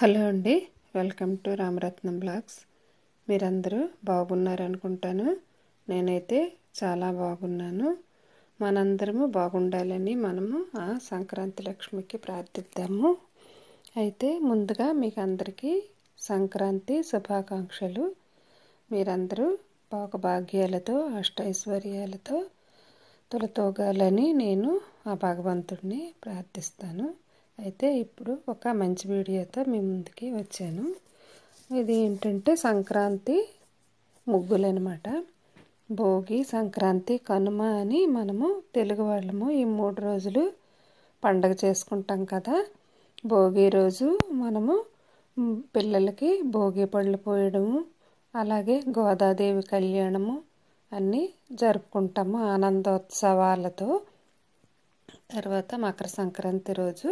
hello అండి welcome to Ramaratnam blogs మీరందరూ బాగున్నారనుకుంటాను నేనైతే చాలా బాగున్నాను మనందరము బాగుండాలని మనము ఆ సంక్రాంతి లక్ష్మికి ప్రార్థిద్దాము అయితే ముందుగా మీకు అందరికీ సంక్రాంతి శుభాకాంక్షలు మీరందరూ భాగ్యాలతో అష్టైశ్వర్యాలతో తొలతోగాలని నేను ఆ భగవంతుడిని ప్రార్థిస్తాను అయితే ఇప్పుడు ఒక మంచి వీడియోతో మీ ముందుకి వచ్చాను ఇది ఏంటంటే సంక్రాంతి ముగ్గులు అనమాట భోగి సంక్రాంతి కనుమ అని మనము తెలుగు వాళ్ళము ఈ మూడు రోజులు పండగ చేసుకుంటాం కదా భోగి రోజు మనము పిల్లలకి భోగి పళ్ళు పోయడము అలాగే గోదాదేవి కళ్యాణము అన్నీ జరుపుకుంటాము ఆనందోత్సవాలతో తర్వాత మకర సంక్రాంతి రోజు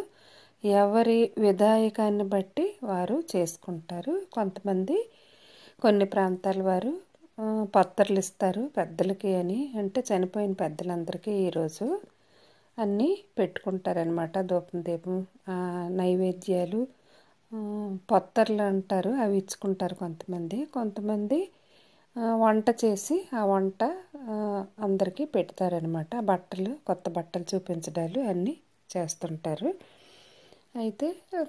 ఎవరి విధాయకాన్ని బట్టి వారు చేసుకుంటారు కొంతమంది కొన్ని ప్రాంతాల వారు పత్రలు ఇస్తారు పెద్దలకి అని అంటే చనిపోయిన పెద్దలందరికీ ఈరోజు అన్నీ పెట్టుకుంటారనమాట దూపం దీపం నైవేద్యాలు పొత్తర్లు అంటారు అవి ఇచ్చుకుంటారు కొంతమంది కొంతమంది వంట చేసి ఆ వంట అందరికీ పెడతారనమాట బట్టలు కొత్త బట్టలు చూపించడాలు అన్నీ చేస్తుంటారు అయితే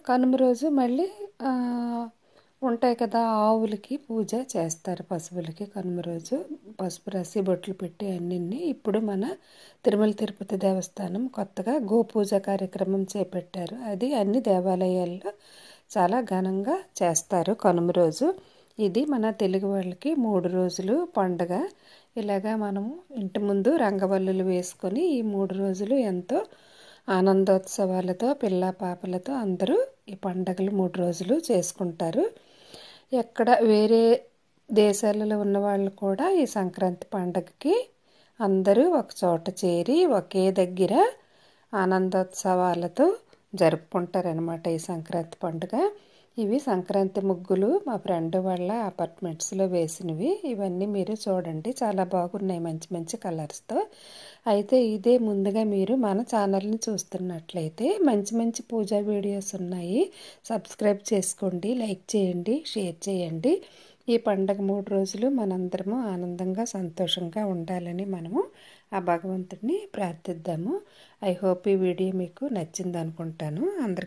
కనుమ రోజు మళ్ళీ ఉంటాయి కదా ఆవులకి పూజ చేస్తారు పశువులకి కనుమ రోజు పసుపు రసి బొట్లు పెట్టి అన్నీ ఇప్పుడు మన తిరుమల తిరుపతి దేవస్థానం కొత్తగా గోపూజ కార్యక్రమం చేపట్టారు అది అన్ని దేవాలయాల్లో చాలా ఘనంగా చేస్తారు కనుమ రోజు ఇది మన తెలుగు వాళ్ళకి మూడు రోజులు పండగ ఇలాగా మనము ఇంటి ముందు రంగవల్లులు వేసుకొని ఈ మూడు రోజులు ఎంతో ఆనందోత్సవాలతో పిల్ల పాపలతో అందరూ ఈ పండగలు మూడు రోజులు చేసుకుంటారు ఎక్కడ వేరే దేశాలలో ఉన్న వాళ్ళు కూడా ఈ సంక్రాంతి పండగకి అందరూ ఒక చోట చేరి ఒకే దగ్గర ఆనందోత్సవాలతో జరుపుకుంటారనమాట ఈ సంక్రాంతి పండుగ ఇవి సంక్రాంతి ముగ్గులు మా ఫ్రెండ్ వాళ్ళ అపార్ట్మెంట్స్లో వేసినవి ఇవన్నీ మీరు చూడండి చాలా బాగున్నాయి మంచి మంచి కలర్స్తో అయితే ఇదే ముందుగా మీరు మన ఛానల్ని చూస్తున్నట్లయితే మంచి మంచి పూజా వీడియోస్ ఉన్నాయి సబ్స్క్రైబ్ చేసుకోండి లైక్ చేయండి షేర్ చేయండి ఈ పండగ మూడు రోజులు మనందరము ఆనందంగా సంతోషంగా ఉండాలని మనము ఆ భగవంతుడిని ప్రార్థిద్దాము ఐ హోప్ ఈ వీడియో మీకు నచ్చింది అనుకుంటాను అందరికీ